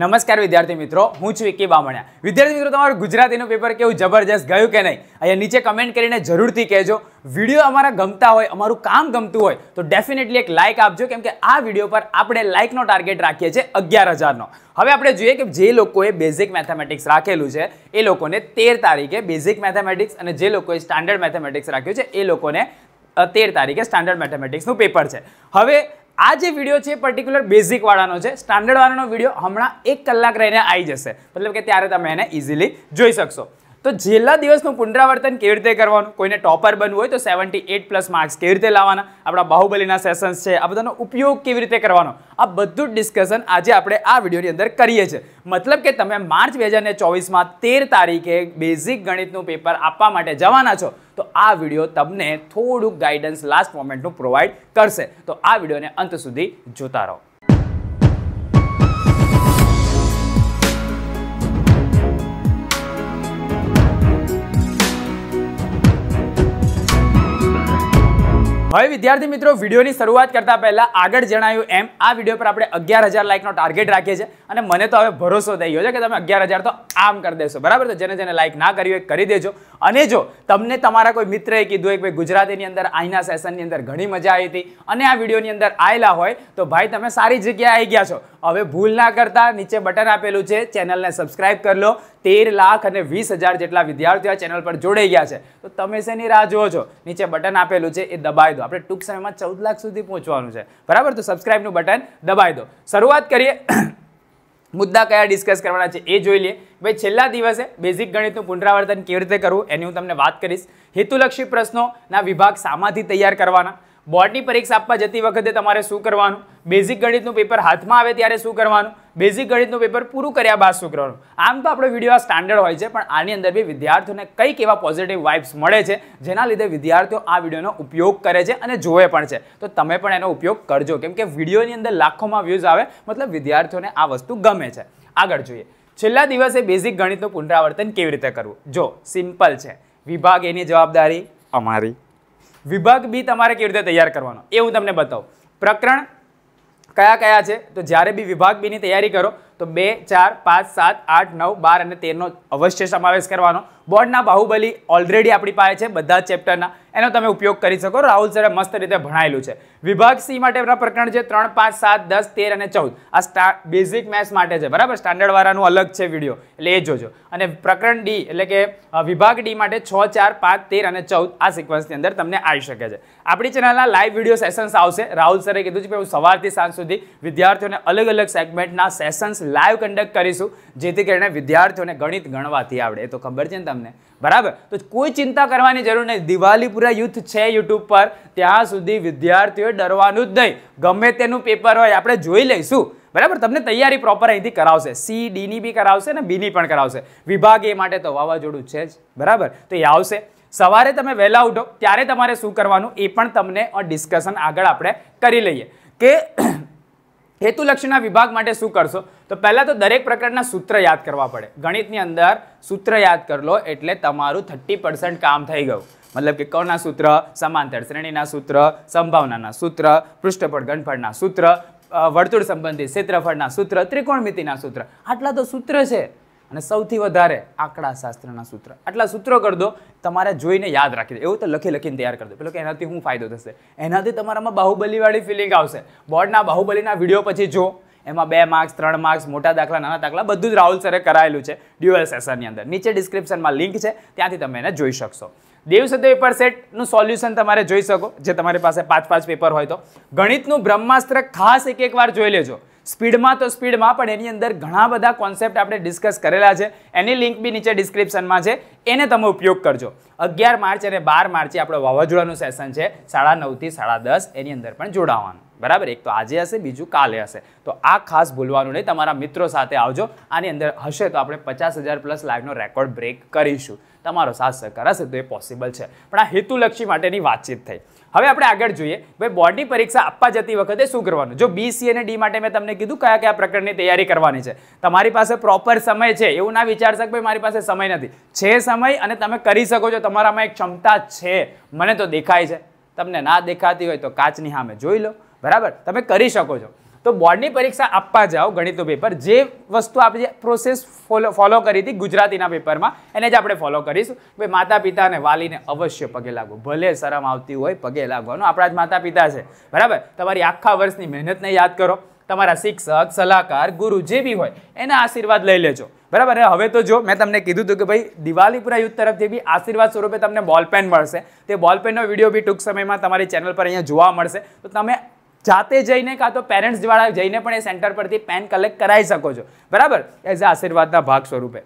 નમસ્કાર વિદ્યાર્થી મિત્રો હું છું વિકી બામણિયા વિદ્યાર્થી મિત્રો તમારું ગુજરાતીનું પેપર કેવું જબરજસ્ત ગયું કે નહીં અહીંયા નીચે કમેન્ટ કરીને જરૂરથી કહેજો વિડીયો અમારા ગમતા હોય અમારું કામ ગમતું હોય તો ડેફિનેટલી એક લાઇક આપજો કેમ કે આ વિડીયો પર આપણે લાઇકનો ટાર્ગેટ રાખીએ છીએ અગિયાર હજારનો હવે આપણે જોઈએ કે જે લોકોએ બેઝિક મેથેમેટિક્સ રાખેલું છે એ લોકોને તેર તારીખે બેઝિક મેથેમેટિક્સ અને જે લોકોએ સ્ટાન્ડર્ડ મેથેમેટિક્સ રાખ્યું છે એ લોકોને તેર તારીખે સ્ટાન્ડર્ડ મેથેમેટિક્સનું પેપર છે હવે આ જે વિડીયો છે પર્ટિક્યુલર બેઝિક વાળાનો છે સ્ટાન્ડર્ડ વાળાનો વિડીયો હમણાં એક કલાક રહીને આવી જશે મતલબ કે ત્યારે તમે એને ઇઝીલી જોઈ શકશો તો છેલ્લા દિવસનું પુનરાવર્તન કેવી રીતે કરવાનું કોઈને ટોપર બનવું હોય તો સેવન્ટી એટ પ્લસ માર્ક્સ કેવી રીતે લાવવાના આપણા બાહુબલીના સેશન્સ છે આ બધાનો ઉપયોગ કેવી રીતે કરવાનો આ બધું જ ડિસ્કશન આજે આપણે આ વિડીયોની અંદર કરીએ છીએ મતલબ કે તમે માર્ચ બે હજાર ચોવીસમાં તેર તારીખે બેઝિક ગણિતનું પેપર આપવા માટે જવાના છો તો આ વિડીયો તમને થોડુંક ગાઈડન્સ લાસ્ટ મોમેન્ટનું પ્રોવાઈડ કરશે તો આ વિડીયોને અંત સુધી જોતા રહો હવે વિદ્યાર્થી મિત્રો વિડીયોની શરૂઆત કરતાં પહેલાં આગળ જણાયું એમ આ વિડીયો પર આપણે અગિયાર હજાર લાઇકનો ટાર્ગેટ રાખીએ છીએ અને મને તો હવે ભરોસો થઈ ગયો છે કે તમે અગિયાર હજાર તો આમ કરી દેશો બરાબર તો જેને જેને લાઇક ના કર્યું એ કરી દેજો અને જો તમને તમારા કોઈ મિત્રએ કીધું કે ભાઈ ગુજરાતીની અંદર અહીંના સેશનની અંદર ઘણી મજા આવી હતી અને આ વિડીયોની અંદર આવેલા હોય તો ભાઈ તમે સારી જગ્યાએ આવી ગયા છો હવે ભૂલ ના કરતા નીચે બટન આપેલું છે ચેનલને સબસ્ક્રાઇબ કરી લો તેર લાખ અને વીસ હજાર જેટલા વિદ્યાર્થીઓ આ ચેનલ પર જોડાઈ ગયા છે તો તમે શેની રાહ જુઓ છો નીચે બટન આપેલું છે એ દબાવી દો આપણે ટૂંક સમયમાં ચૌદ લાખ સુધી પહોંચવાનું છે બરાબર તો સબસ્ક્રાઈબનું બટન દબાવી દો શરૂઆત કરીએ મુદ્દા કયા ડિસ્કસ કરવાના છે એ જોઈ લઈએ ભાઈ છેલ્લા દિવસે બેઝિક ગણિતનું પુનરાવર્તન કેવી રીતે કરવું એની હું તમને વાત કરીશ હેતુલક્ષી પ્રશ્નોના વિભાગ સામાથી તૈયાર કરવાના બોર્ડની પરીક્ષા આપવા જતી વખતે તમારે શું કરવાનું બેઝિક ગણિતનું પેપર હાથમાં આવે ત્યારે શું કરવાનું બેઝિક ગણિતનું પેપર પૂરું કર્યા બાદ શું કરવાનું આમ તો આપણો વિડીયો આ સ્ટાન્ડર્ડ હોય છે પણ આની અંદર બી વિદ્યાર્થીઓને કંઈક એવા પોઝિટિવ વાઇબ્સ મળે છે જેના લીધે વિદ્યાર્થીઓ આ વિડીયોનો ઉપયોગ કરે છે અને જોવે પણ છે તો તમે પણ એનો ઉપયોગ કરજો કેમ કે વિડીયોની અંદર લાખોમાં વ્યૂઝ આવે મતલબ વિદ્યાર્થીઓને આ વસ્તુ ગમે છે આગળ જોઈએ છેલ્લા દિવસે બેઝિક ગણિતનું પુનરાવર્તન કેવી રીતે કરવું જો સિમ્પલ છે વિભાગ એની જવાબદારી અમારી વિભાગ બી તમારે કેવી રીતે તૈયાર કરવાનો એ હું તમને બતાવું પ્રકરણ કયા કયા છે તો જ્યારે બી વિભાગ બીની તૈયારી કરો તો બે ચાર પાંચ સાત આઠ નવ બાર અને તેરનો અવશ્ય સમાવેશ કરવાનો બોર્ડના બાહુબલી ઓલરેડી આપણી પાસે છે બધા ચેપ્ટરના એનો તમે ઉપયોગ કરી શકો રાહુલ સરે મસ્ત રીતે ભણાયેલું છે વિભાગ સી માટેના પ્રકરણ છે ત્રણ પાંચ સાત દસ તેર અને ચૌદ આ સ્ટા બેઝિક મેથ્સ માટે છે બરાબર સ્ટાન્ડર્ડવાળાનું અલગ છે વિડીયો એટલે એ જોજો અને પ્રકરણ ડી એટલે કે વિભાગ ડી માટે છ ચાર પાંચ તેર અને ચૌદ આ સિક્વન્સની અંદર તમને આવી શકે છે આપણી ચેનલના લાઈવ વિડીયો સેશન્સ આવશે રાહુલ સરે કીધું છે કે હું સવારથી સાંજ સુધી વિદ્યાર્થીઓને અલગ અલગ સેગમેન્ટના સેશન્સ લાઈવ કન્ડક્ટ કરીશું જેથી કરીને વિદ્યાર્થીઓને ગણિત ગણવાથી આવડે એ તો ખબર છે ને તમને બરાબર તો કોઈ ચિંતા કરવાની જરૂર નહીં દિવાલીપુરા યુથ છે યુટ્યુબ પર ત્યાં સુધી વિદ્યાર્થીઓએ ડરવાનું જ નહીં ગમે તેનું પેપર હોય આપણે જોઈ લઈશું બરાબર તમને તૈયારી પ્રોપર અહીંથી કરાવશે સી ડીની બી કરાવશે ને બીની પણ કરાવશે વિભાગ એ માટે તો વાવાઝોડું છે જ બરાબર તો એ આવશે સવારે તમે વહેલા ઉઠો ત્યારે તમારે શું કરવાનું એ પણ તમને ડિસ્કશન આગળ આપણે કરી લઈએ કે હેતુલક્ષીના વિભાગ માટે શું કરશો તો પહેલાં તો દરેક પ્રકારના સૂત્ર યાદ કરવા પડે ગણિતની અંદર સૂત્ર યાદ કરલો એટલે તમારું થર્ટી કામ થઈ ગયું મતલબ કે કોના સૂત્ર સમાંતર શ્રેણીના સૂત્ર સંભાવનાના સૂત્ર પૃષ્ઠફળ ગણફળના સૂત્ર વર્તુળ સંબંધિત ક્ષેત્રફળના સૂત્ર ત્રિકોણમિતિના સૂત્ર આટલા તો સૂત્ર છે અને સૌથી વધારે આંકડાશાસ્ત્રના સૂત્ર આટલા સૂત્રો કરી દો તમારે જોઈને યાદ રાખી દે એવું તો લખી લખીને તૈયાર કરી દો પેલો કે એનાથી શું ફાયદો થશે એનાથી તમારામાં બાહુબલીવાળી ફિલિંગ આવશે બોર્ડના બાહુબલીના વિડીયો પછી જો એમાં બે માર્ક્સ ત્રણ માર્ક્સ મોટા દાખલા નાના દાખલા બધું જ રાહુલ સરે કરાયેલું છે ડ્યુઅલ સેશનની અંદર નીચે ડિસ્ક્રિપ્શનમાં લિંક છે ત્યાંથી તમે એને જોઈ શકશો દેવસદ પેપર સેટનું સોલ્યુશન તમારે જોઈ શકો જે તમારી પાસે પાંચ પાંચ પેપર હોય તો ગણિતનું બ્રહ્માસ્ત્ર ખાસ એક એક વાર જોઈ લેજો સ્પીડમાં તો સ્પીડમાં પણ એની અંદર ઘણા બધા કોન્સેપ્ટ આપણે ડિસ્કસ કરેલા છે એની લિંક બી નીચે ડિસ્ક્રિપ્શનમાં છે એને તમે ઉપયોગ કરજો અગિયાર માર્ચ અને બાર માર્ચે આપણો વાવાઝોડાનું સેશન છે સાડા નવથી સાડા દસ એની અંદર પણ જોડાવાનું બરાબર એક તો આજે હશે બીજું કાલે હશે તો આ ખાસ ભૂલવાનું નહીં તમારા મિત્રો સાથે આવજો આની અંદર હશે તો આપણે પચાસ હજાર પ્લસ લાઈવનો રેકોર્ડ બ્રેક કરીશું તમારો સાથ સહકાર હશે તો એ પોસિબલ છે પણ આ હેતુલક્ષી માટેની વાતચીત થઈ હવે આપણે આગળ જોઈએ ભાઈ બોર્ડની પરીક્ષા આપવા જતી વખતે શું કરવાનું જો બીસી અને ડી માટે મેં તમને કીધું કયા કયા પ્રકારની તૈયારી કરવાની છે તમારી પાસે પ્રોપર સમય છે એવું ના વિચારશો કે ભાઈ મારી પાસે સમય નથી છે સમય અને તમે કરી શકો છો તમારામાં એક ક્ષમતા છે મને તો દેખાય છે તમને ના દેખાતી હોય તો કાચની સામે જોઈ લો બરાબર તમે કરી શકો છો તો બોર્ડની પરીક્ષા આપવા જાઓ ગણિતનું પેપર જે વસ્તુ આપણે પ્રોસેસ ફોલો ફોલો કરી હતી ગુજરાતીના પેપરમાં એને જ આપણે ફોલો કરીશું ભાઈ માતા પિતાને વાલીને અવશ્ય પગે લાગવું ભલે શરમ આવતી હોય પગે લાગવાનું આપણા જ માતા પિતા છે બરાબર તમારી આખા વર્ષની મહેનતને યાદ કરો તમારા શિક્ષક સલાહકાર ગુરુ જે બી હોય એના આશીર્વાદ લઈ લેજો બરાબર હવે તો જો મેં તમને કીધું હતું કે ભાઈ દિવાળીપુરા યુથ તરફથી બી આશીર્વાદ સ્વરૂપે તમને બોલપેન મળશે તે બોલપેનનો વિડીયો બી ટૂંક સમયમાં તમારી ચેનલ પર અહીંયા જોવા મળશે તો તમે જાતે જઈને કાં તો પેરેન્ટ્સ દ્વારા જઈને પણ એ સેન્ટર પરથી પેન કલેક્ટ કરાવી શકો છો બરાબર એઝ અ આશીર્વાદના ભાગ સ્વરૂપે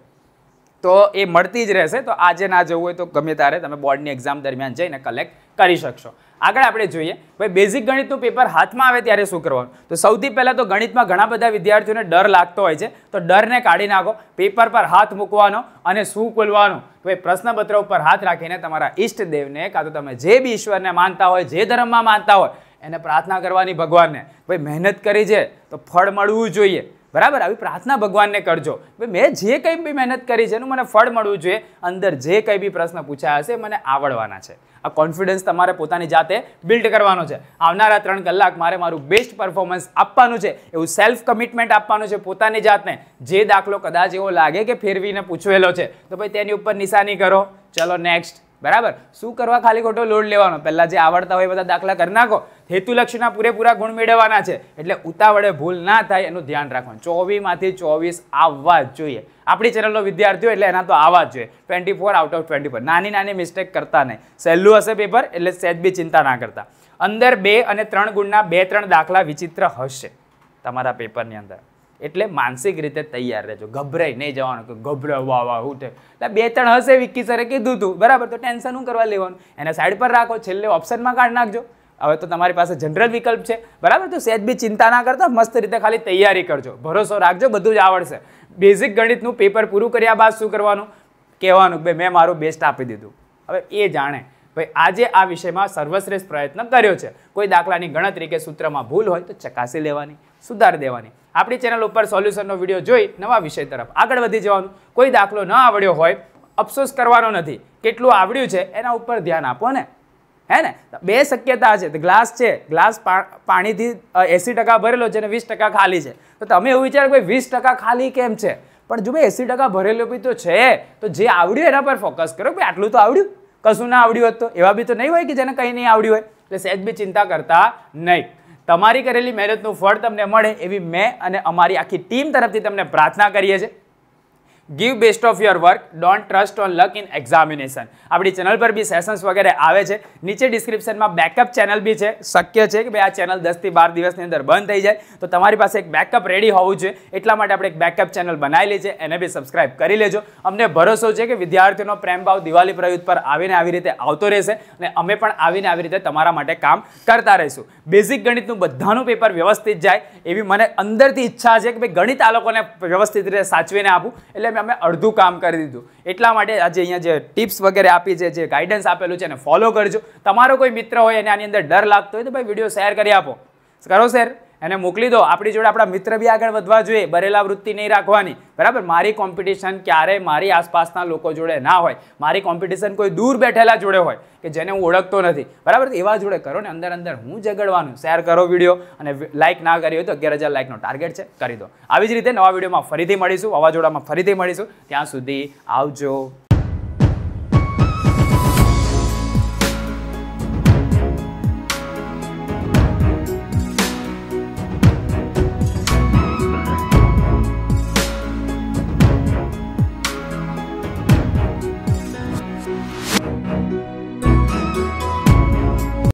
તો એ મળતી જ રહેશે તો આજે ના જવું હોય તો ગમે ત્યારે તમે બોર્ડની એક્ઝામ દરમિયાન જઈને કલેક્ટ કરી શકશો આગળ આપણે જોઈએ ભાઈ બેઝિક ગણિતનું પેપર હાથમાં આવે ત્યારે શું કરવાનું તો સૌથી પહેલાં તો ગણિતમાં ઘણા બધા વિદ્યાર્થીઓને ડર લાગતો હોય છે તો ડરને કાઢી નાખો પેપર પર હાથ મૂકવાનો અને શું ખોલવાનું ભાઈ પ્રશ્નપત્ર ઉપર હાથ રાખીને તમારા ઈષ્ટ દેવને કાં તો તમે જે બી ઈશ્વરને માનતા હોય જે ધર્મમાં માનતા હોય એને પ્રાર્થના કરવાની ભગવાનને ભાઈ મહેનત કરી છે તો ફળ મળવું જોઈએ બરાબર આવી પ્રાર્થના ભગવાનને કરજો ભાઈ મેં જે કંઈ બી મહેનત કરી છે એનું મને ફળ મળવું જોઈએ અંદર જે કંઈ બી પ્રશ્ન પૂછાયા હશે મને આવડવાના છે આ કોન્ફિડન્સ તમારે પોતાની જાતે બિલ્ડ કરવાનો છે આવનારા ત્રણ કલાક મારે મારું બેસ્ટ પરફોર્મન્સ આપવાનું છે એવું સેલ્ફ કમિટમેન્ટ આપવાનું છે પોતાની જાતને જે દાખલો કદાચ એવો લાગે કે ફેરવીને પૂછવેલો છે તો ભાઈ તેની ઉપર નિશાની કરો ચલો નેક્સ્ટ બરાબર શું કરવા ખાલી ખોટો લોડ લેવાનો પહેલાં જે આવડતા હોય બધા દાખલા કરી નાખો હેતુલક્ષીના પૂરેપૂરા ગુણ મેળવવાના છે એટલે ઉતાવળે ભૂલ ના થાય એનું ધ્યાન રાખવાનું ચોવીસમાંથી ચોવીસ આવવા જ જોઈએ આપણી ચેનલનો વિદ્યાર્થીઓ એટલે એના તો આવવા જ જોઈએ twenty four out of twenty four નાની નાની મિસ્ટેક કરતા નહીં સહેલું હશે પેપર એટલે સેજ બી ચિંતા ના કરતા અંદર બે અને ત્રણ ગુણના બે ત્રણ દાખલા વિચિત્ર હશે તમારા પેપરની અંદર એટલે માનસિક રીતે તૈયાર રહેજો ગભરાઈ નહીં જવાનું કે ગભરાવ વાહ વાહ હું એટલે બે ત્રણ હશે વિક્કી સરે કીધું હતું બરાબર તો ટેન્શન શું કરવા લેવાનું એને સાઈડ પર રાખો છેલ્લે ઓપ્શનમાં કાઢ નાખજો હવે તો તમારી પાસે જનરલ વિકલ્પ છે બરાબર તો સહેજ બી ચિંતા ના કરતા મસ્ત રીતે ખાલી તૈયારી કરજો ભરોસો રાખજો બધું જ આવડશે બેઝિક ગણિતનું પેપર પૂરું કર્યા બાદ શું કરવાનું કહેવાનું કે મેં મારું બેસ્ટ આપી દીધું હવે એ જાણે ભાઈ આજે આ વિષયમાં સર્વશ્રેષ્ઠ પ્રયત્ન કર્યો છે કોઈ દાખલાની ગણતરી કે સૂત્રમાં ભૂલ હોય તો ચકાસી લેવાની સુધારી દેવાની આપણી ચેનલ ઉપર સોલ્યુશનનો વિડીયો જોઈ નવા વિષય તરફ આગળ વધી જવાનું કોઈ દાખલો ન આવડ્યો હોય અફસોસ કરવાનો નથી કેટલું આવડ્યું છે એના ઉપર ધ્યાન આપો ને હે ને બે શક્યતા છે ગ્લાસ છે ગ્લાસ પાણીથી એંસી ટકા ભરેલો છે અને વીસ ટકા ખાલી છે તો તમે એવું વિચારો કે વીસ ટકા ખાલી કેમ છે પણ જો ભાઈ એંસી ટકા ભરેલો બી તો છે તો જે આવડ્યું એના પર ફોકસ કરો ભાઈ આટલું તો આવડ્યું કશું ના આવડ્યું હોત તો એવા બી તો નહીં હોય કે જેને કંઈ નહીં આવડ્યું હોય એટલે સહેજ બી ચિંતા કરતા નહીં તમારી કરેલી મહેનતનું ફળ તમને મળે એવી મેં અને અમારી આખી ટીમ તરફથી તમને પ્રાર્થના કરીએ છીએ give best of your work don't trust on luck in examination આપણી ચેનલ પર બી સેશન્સ વગેરે આવે છે નીચે ડિસ્ક્રિપ્શનમાં બેકઅપ ચેનલ બી છે શક્ય છે કે ભાઈ આ ચેનલ દસથી બાર દિવસની અંદર બંધ થઈ જાય તો તમારી પાસે એક બેકઅપ રેડી હોવું જોઈએ એટલા માટે આપણે એક બેકઅપ ચેનલ બનાવેલી છે એને બી સબસ્ક્રાઇબ કરી લેજો અમને ભરોસો છે કે વિદ્યાર્થીઓનો પ્રેમભાવ દિવાળી પ્રયુક્ત પર આવીને આવી રીતે આવતો રહેશે અને અમે પણ આવીને આવી રીતે તમારા માટે કામ કરતા રહીશું બેઝિક ગણિતનું બધાનું પેપર વ્યવસ્થિત જાય એવી મને અંદરથી ઈચ્છા છે કે ભાઈ ગણિત આ લોકોને વ્યવસ્થિત રીતે સાચવીને આપું એટલે ટાઈમે અમે અડધું કામ કરી દીધું એટલા માટે આજે અહીંયા જે ટિપ્સ વગેરે આપી છે જે ગાઈડન્સ આપેલું છે એને ફોલો કરજો તમારો કોઈ મિત્ર હોય અને આની અંદર ડર લાગતો હોય તો ભાઈ વિડીયો શેર કરી આપો કરો શેર એને મોકલી દો આપણી જોડે આપણા મિત્ર બી આગળ વધવા જોઈએ બરેલા વૃત્તિ નહીં રાખવાની બરાબર મારી કોમ્પિટિશન ક્યારે મારી આસપાસના લોકો જોડે ના હોય મારી કોમ્પિટિશન કોઈ દૂર બેઠેલા જોડે હોય કે જેને હું ઓળખતો નથી બરાબર એવા જોડે કરો ને અંદર અંદર હું ઝઘડવાનું શેર કરો વિડીયો અને લાઇક ના કરી હોય તો અગિયાર હજાર લાઇકનો ટાર્ગેટ છે કરી દો આવી જ રીતે નવા વિડીયોમાં ફરીથી મળીશું વાવાઝોડામાં ફરીથી મળીશું ત્યાં સુધી આવજો